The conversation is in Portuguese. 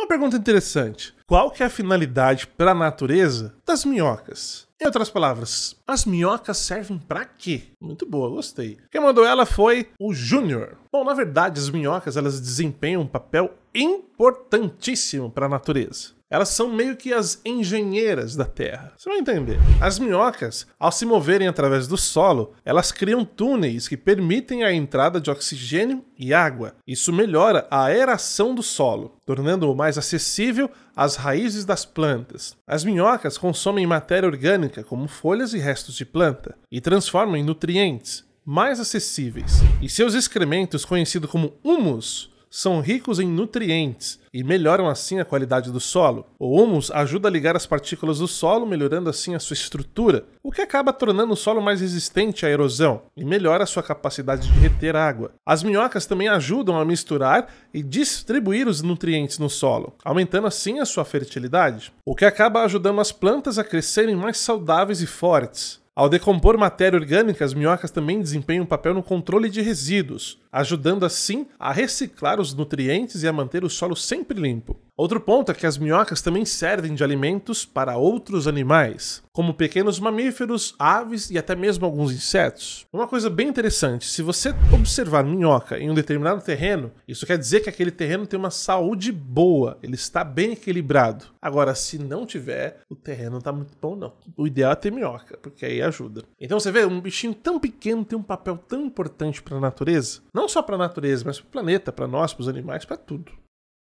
Uma pergunta interessante. Qual que é a finalidade para a natureza das minhocas? Em outras palavras, as minhocas servem para quê? Muito boa, gostei. Quem mandou ela foi o Júnior. Bom, na verdade, as minhocas elas desempenham um papel importantíssimo para a natureza. Elas são meio que as engenheiras da Terra. Você vai entender. As minhocas, ao se moverem através do solo, elas criam túneis que permitem a entrada de oxigênio e água. Isso melhora a aeração do solo, tornando-o mais acessível às raízes das plantas. As minhocas consomem matéria orgânica, como folhas e restos de planta, e transformam em nutrientes mais acessíveis. E seus excrementos, conhecidos como humus, são ricos em nutrientes e melhoram assim a qualidade do solo. O humus ajuda a ligar as partículas do solo, melhorando assim a sua estrutura, o que acaba tornando o solo mais resistente à erosão e melhora a sua capacidade de reter água. As minhocas também ajudam a misturar e distribuir os nutrientes no solo, aumentando assim a sua fertilidade, o que acaba ajudando as plantas a crescerem mais saudáveis e fortes. Ao decompor matéria orgânica, as minhocas também desempenham um papel no controle de resíduos, ajudando assim a reciclar os nutrientes e a manter o solo sempre limpo. Outro ponto é que as minhocas também servem de alimentos para outros animais, como pequenos mamíferos, aves e até mesmo alguns insetos. Uma coisa bem interessante, se você observar minhoca em um determinado terreno, isso quer dizer que aquele terreno tem uma saúde boa, ele está bem equilibrado. Agora, se não tiver, o terreno não está muito bom não. O ideal é ter minhoca, porque aí ajuda. Então você vê, um bichinho tão pequeno tem um papel tão importante para a natureza, não só para a natureza, mas para o planeta, para nós, para os animais, para tudo.